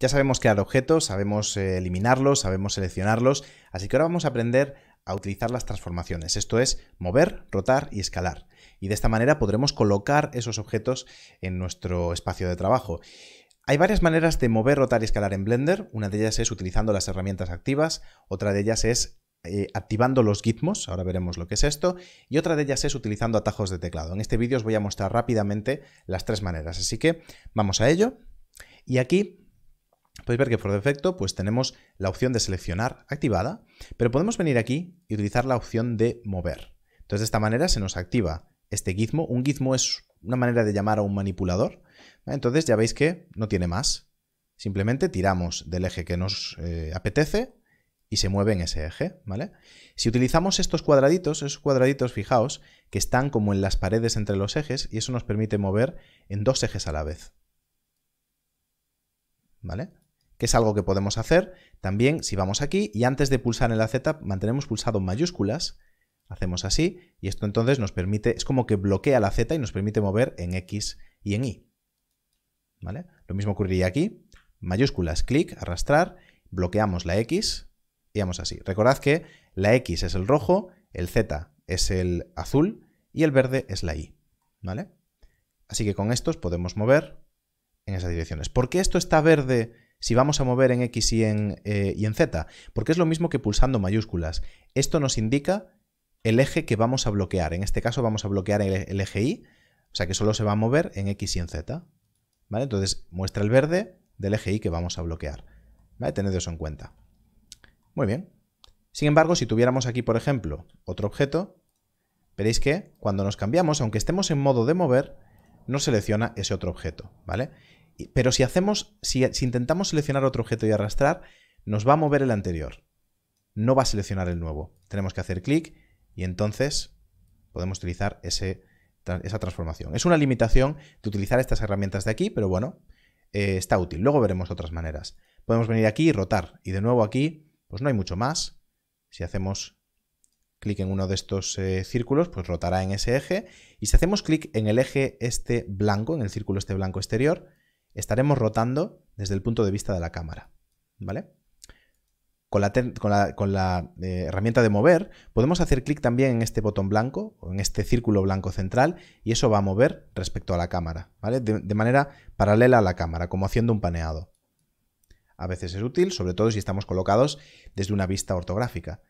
Ya sabemos crear objetos, sabemos eh, eliminarlos, sabemos seleccionarlos, así que ahora vamos a aprender a utilizar las transformaciones, esto es mover, rotar y escalar. Y de esta manera podremos colocar esos objetos en nuestro espacio de trabajo. Hay varias maneras de mover, rotar y escalar en Blender. Una de ellas es utilizando las herramientas activas, otra de ellas es eh, activando los gizmos, ahora veremos lo que es esto, y otra de ellas es utilizando atajos de teclado. En este vídeo os voy a mostrar rápidamente las tres maneras, así que vamos a ello. Y aquí Podéis ver que por defecto pues tenemos la opción de seleccionar activada, pero podemos venir aquí y utilizar la opción de mover. Entonces de esta manera se nos activa este gizmo. Un gizmo es una manera de llamar a un manipulador. Entonces ya veis que no tiene más. Simplemente tiramos del eje que nos eh, apetece y se mueve en ese eje, ¿vale? Si utilizamos estos cuadraditos, esos cuadraditos, fijaos, que están como en las paredes entre los ejes y eso nos permite mover en dos ejes a la vez. ¿Vale? que es algo que podemos hacer también si vamos aquí y antes de pulsar en la Z mantenemos pulsado mayúsculas, hacemos así y esto entonces nos permite, es como que bloquea la Z y nos permite mover en X y en Y. ¿Vale? Lo mismo ocurriría aquí, mayúsculas, clic, arrastrar, bloqueamos la X y vamos así. Recordad que la X es el rojo, el Z es el azul y el verde es la Y. ¿Vale? Así que con estos podemos mover en esas direcciones. ¿Por qué esto está verde si vamos a mover en X eh, y en, Z, porque es lo mismo que pulsando mayúsculas. Esto nos indica el eje que vamos a bloquear. En este caso vamos a bloquear el, eje Y, o sea que solo se va a mover en X y en Z. ¿Vale? Entonces muestra el verde del eje Y que vamos a bloquear. Tened eso en cuenta. Muy bien. Sin embargo, si tuviéramos aquí, por ejemplo, otro objeto, veréis que cuando nos cambiamos, aunque estemos en modo de mover, no selecciona ese otro objeto, ¿vale? Pero si hacemos, si, intentamos seleccionar otro objeto y arrastrar, nos va a mover el anterior. No va a seleccionar el nuevo. Tenemos que hacer clic y entonces podemos utilizar esa transformación. Es una limitación de utilizar estas herramientas de aquí, pero bueno, eh, está útil. Luego veremos otras maneras. Podemos venir aquí y rotar. Y de nuevo aquí, pues no hay mucho más. Si hacemos clic en uno de estos eh, círculos, pues rotará en ese eje. Y si hacemos clic en el eje este blanco, en el círculo este blanco exterior, estaremos rotando desde el punto de vista de la cámara, ¿vale? Con la, eh, herramienta de mover podemos hacer clic también en este botón blanco o en este círculo blanco central y eso va a mover respecto a la cámara, ¿vale? de, de manera paralela a la cámara, como haciendo un paneado. A veces es útil, sobre todo si estamos colocados desde una vista ortográfica.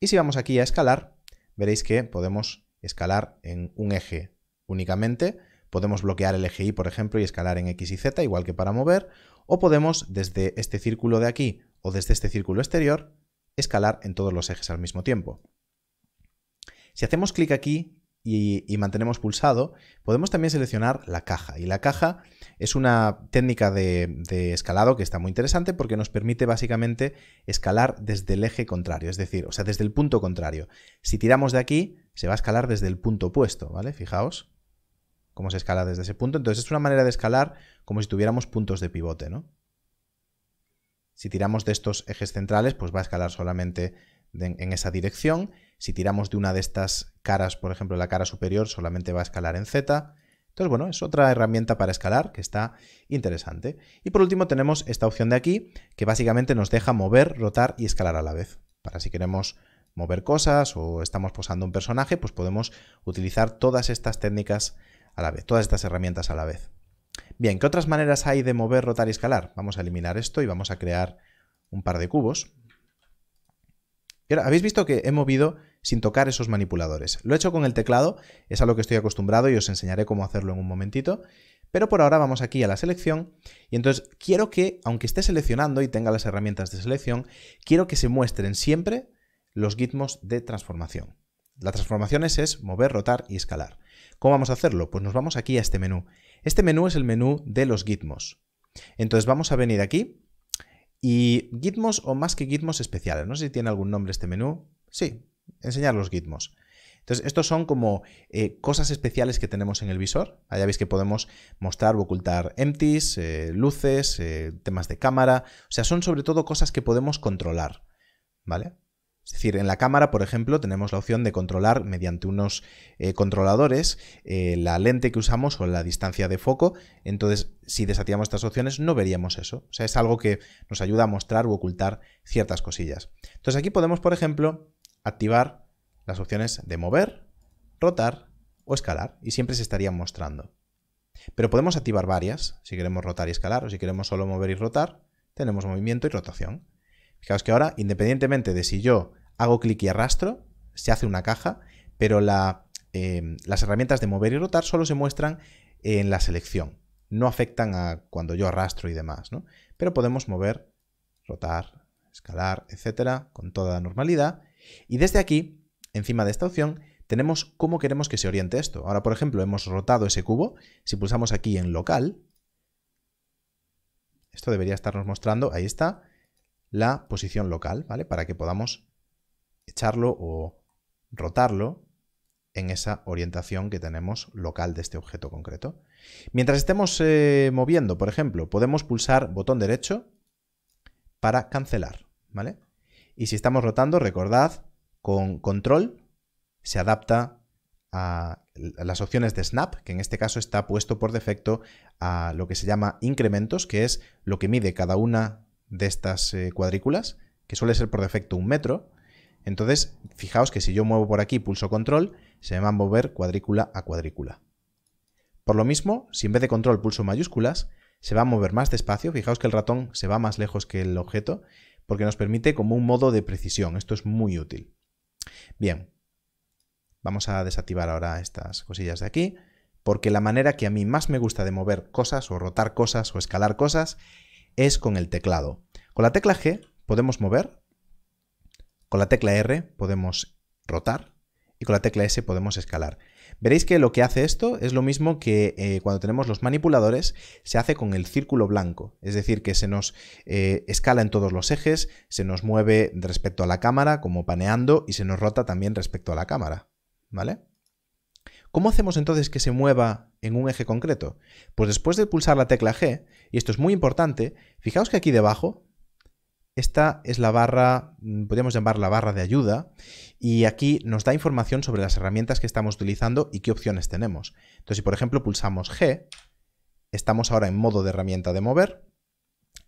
Y si vamos aquí a escalar, veréis que podemos escalar en un eje únicamente Podemos bloquear el eje Y, por ejemplo, y escalar en X y Z, igual que para mover, o podemos, desde este círculo de aquí o desde este círculo exterior, escalar en todos los ejes al mismo tiempo. Si hacemos clic aquí y, mantenemos pulsado, podemos también seleccionar la caja. Y la caja es una técnica de, de escalado que está muy interesante porque nos permite básicamente escalar desde el eje contrario, es decir, o sea, desde el punto contrario. Si tiramos de aquí, se va a escalar desde el punto opuesto, ¿vale? Fijaos cómo se escala desde ese punto. Entonces es una manera de escalar como si tuviéramos puntos de pivote, Si tiramos de estos ejes centrales, pues va a escalar solamente en esa dirección. Si tiramos de una de estas caras, por ejemplo, la cara superior, solamente va a escalar en Z. Entonces, bueno, es otra herramienta para escalar que está interesante. Y por último tenemos esta opción de aquí, que básicamente nos deja mover, rotar y escalar a la vez. Para si queremos mover cosas o estamos posando un personaje, pues podemos utilizar todas estas técnicas a la vez, todas estas herramientas a la vez. Bien, ¿qué otras maneras hay de mover, rotar y escalar? Vamos a eliminar esto y vamos a crear un par de cubos. habéis visto que he movido sin tocar esos manipuladores. Lo he hecho con el teclado, es a lo que estoy acostumbrado y os enseñaré cómo hacerlo en un momentito. Pero por ahora vamos aquí a la selección y entonces quiero que, aunque esté seleccionando y tenga las herramientas de selección, quiero que se muestren siempre los gitmos de transformación. La transformación es mover, rotar y escalar. ¿Cómo vamos a hacerlo? Pues nos vamos aquí a este menú. Este menú es el menú de los Gitmos. Entonces vamos a venir aquí y Gitmos o más que Gitmos especiales. No sé si tiene algún nombre este menú. Sí, enseñar los Gitmos. Entonces, estos son como eh, cosas especiales que tenemos en el visor. Allá veis que podemos mostrar o ocultar empties, eh, luces, eh, temas de cámara. O sea, son sobre todo cosas que podemos controlar. ¿Vale? Es decir, en la cámara, por ejemplo, tenemos la opción de controlar mediante unos eh, controladores eh, la lente que usamos o la distancia de foco. Entonces, si desactivamos estas opciones, no veríamos eso. O sea, es algo que nos ayuda a mostrar u ocultar ciertas cosillas. Entonces, aquí podemos, por ejemplo, activar las opciones de mover, rotar o escalar y siempre se estarían mostrando. Pero podemos activar varias, si queremos rotar y escalar o si queremos solo mover y rotar, tenemos movimiento y rotación. Fijaos que ahora, independientemente de si yo hago clic y arrastro, se hace una caja, pero eh, las herramientas de mover y rotar solo se muestran en la selección. No afectan a cuando yo arrastro y demás, ¿no? Pero podemos mover, rotar, escalar, etcétera, con toda normalidad. Y desde aquí, encima de esta opción, tenemos cómo queremos que se oriente esto. Ahora, por ejemplo, hemos rotado ese cubo. Si pulsamos aquí en local, esto debería estarnos mostrando, ahí está, la posición local, ¿vale? Para que podamos echarlo o rotarlo en esa orientación que tenemos local de este objeto concreto. Mientras estemos eh, moviendo, por ejemplo, podemos pulsar botón derecho para cancelar, ¿vale? Y si estamos rotando, recordad, con control se adapta a las opciones de snap, que en este caso está puesto por defecto a lo que se llama incrementos, que es lo que mide cada una de estas eh, cuadrículas, que suele ser por defecto un metro, entonces, fijaos que si yo muevo por aquí pulso control, se me va a mover cuadrícula a cuadrícula. Por lo mismo, si en vez de control pulso mayúsculas, se va a mover más despacio. Fijaos que el ratón se va más lejos que el objeto, porque nos permite como un modo de precisión. Esto es muy útil. Bien, vamos a desactivar ahora estas cosillas de aquí, porque la manera que a mí más me gusta de mover cosas, o rotar cosas, o escalar cosas, es con el teclado. Con la tecla G podemos mover con la tecla R podemos rotar y con la tecla S podemos escalar. Veréis que lo que hace esto es lo mismo que eh, cuando tenemos los manipuladores, se hace con el círculo blanco, es decir, que se nos eh, escala en todos los ejes, se nos mueve respecto a la cámara, como paneando, y se nos rota también respecto a la cámara. ¿Vale? ¿Cómo hacemos entonces que se mueva en un eje concreto? Pues después de pulsar la tecla G, y esto es muy importante, fijaos que aquí debajo esta es la barra, mm, podríamos llamar la barra de ayuda, y aquí nos da información sobre las herramientas que estamos utilizando y qué opciones tenemos. Entonces, si por ejemplo pulsamos G, estamos ahora en modo de herramienta de mover,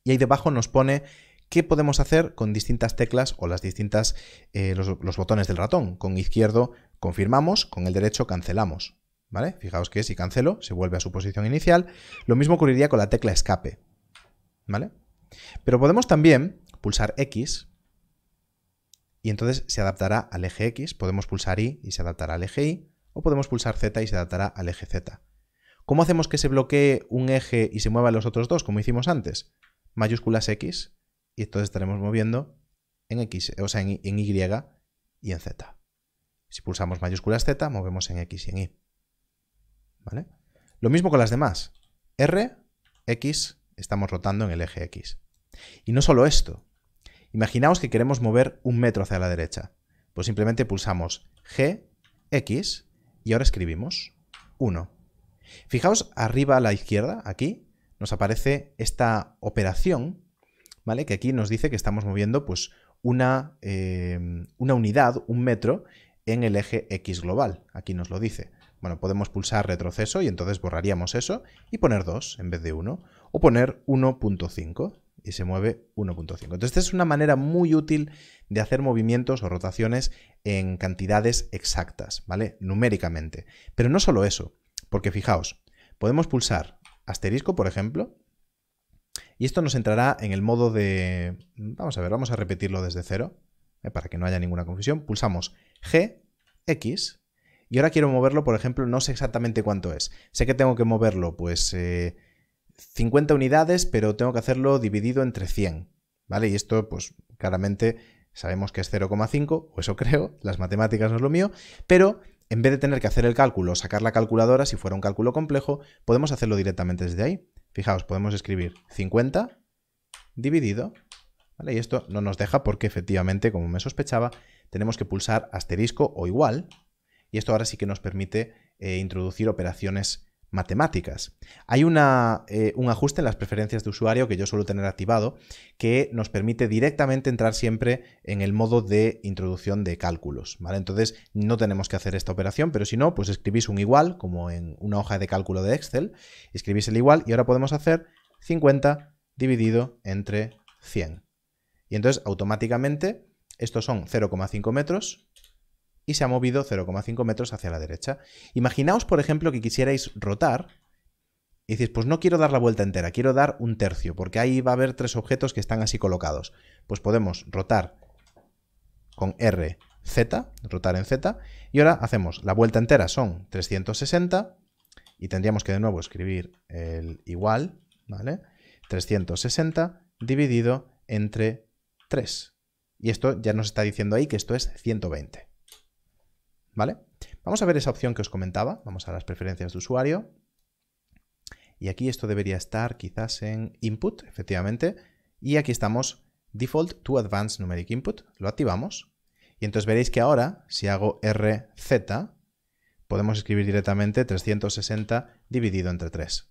y ahí debajo nos pone qué podemos hacer con distintas teclas o las distintas, eh, los, botones del ratón. Con izquierdo confirmamos, con el derecho cancelamos. ¿Vale? Fijaos que si cancelo, se vuelve a su posición inicial. Lo mismo ocurriría con la tecla escape, ¿vale? Pero podemos también pulsar X y entonces se adaptará al eje X, podemos pulsar Y y se adaptará al eje Y, o podemos pulsar Z y se adaptará al eje Z. ¿Cómo hacemos que se bloquee un eje y se muevan los otros dos, como hicimos antes? Mayúsculas X, y entonces estaremos moviendo en X, o sea, en, Y y en Z. Si pulsamos mayúsculas Z, movemos en X y en Y. ¿Vale? Lo mismo con las demás. R, X, estamos rotando en el eje X. Y no solo esto, Imaginaos que queremos mover un metro hacia la derecha. Pues simplemente pulsamos G, X y ahora escribimos 1. Fijaos arriba a la izquierda, aquí, nos aparece esta operación, ¿vale? Que aquí nos dice que estamos moviendo pues una, eh, una unidad, un metro, en el eje X global. Aquí nos lo dice. Bueno, podemos pulsar retroceso y entonces borraríamos eso y poner 2 en vez de 1 o poner 1.5 y se mueve 1.5. Entonces, esta es una manera muy útil de hacer movimientos o rotaciones en cantidades exactas, ¿vale? Numéricamente. Pero no solo eso, porque fijaos, podemos pulsar asterisco, por ejemplo, y esto nos entrará en el modo de... Vamos a ver, vamos a repetirlo desde cero, ¿eh? para que no haya ninguna confusión. Pulsamos G, X, y ahora quiero moverlo, por ejemplo, no sé exactamente cuánto es. Sé que tengo que moverlo, pues... Eh, 50 unidades, pero tengo que hacerlo dividido entre 100, ¿vale? Y esto, pues claramente sabemos que es 0,5, o eso creo, las matemáticas no es lo mío, pero en vez de tener que hacer el cálculo, sacar la calculadora, si fuera un cálculo complejo, podemos hacerlo directamente desde ahí. Fijaos, podemos escribir 50 dividido, ¿vale? Y esto no nos deja porque efectivamente, como me sospechaba, tenemos que pulsar asterisco o igual, y esto ahora sí que nos permite eh, introducir operaciones matemáticas. Hay eh, un ajuste en las preferencias de usuario que yo suelo tener activado que nos permite directamente entrar siempre en el modo de introducción de cálculos. ¿vale? Entonces no tenemos que hacer esta operación, pero si no, pues escribís un igual, como en una hoja de cálculo de Excel, escribís el igual y ahora podemos hacer 50 dividido entre 100. Y entonces automáticamente estos son 0,5 metros y se ha movido 0,5 metros hacia la derecha. Imaginaos, por ejemplo, que quisierais rotar y decís, pues no quiero dar la vuelta entera, quiero dar un tercio, porque ahí va a haber tres objetos que están así colocados. Pues podemos rotar con R, Z, rotar en Z, y ahora hacemos la vuelta entera, son 360, y tendríamos que de nuevo escribir el igual, ¿vale? 360 dividido entre 3. Y esto ya nos está diciendo ahí que esto es 120. ¿vale? Vamos a ver esa opción que os comentaba, vamos a las preferencias de usuario, y aquí esto debería estar quizás en Input, efectivamente, y aquí estamos Default to Advanced Numeric Input, lo activamos, y entonces veréis que ahora, si hago RZ, podemos escribir directamente 360 dividido entre 3.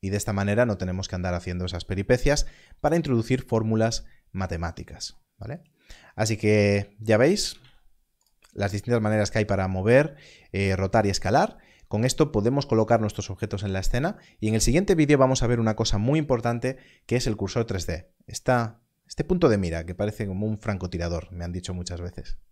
Y de esta manera no tenemos que andar haciendo esas peripecias para introducir fórmulas matemáticas, ¿vale? Así que ya veis, las distintas maneras que hay para mover, eh, rotar y escalar. Con esto podemos colocar nuestros objetos en la escena y en el siguiente vídeo vamos a ver una cosa muy importante que es el cursor 3D. este punto de mira que parece como un francotirador, me han dicho muchas veces.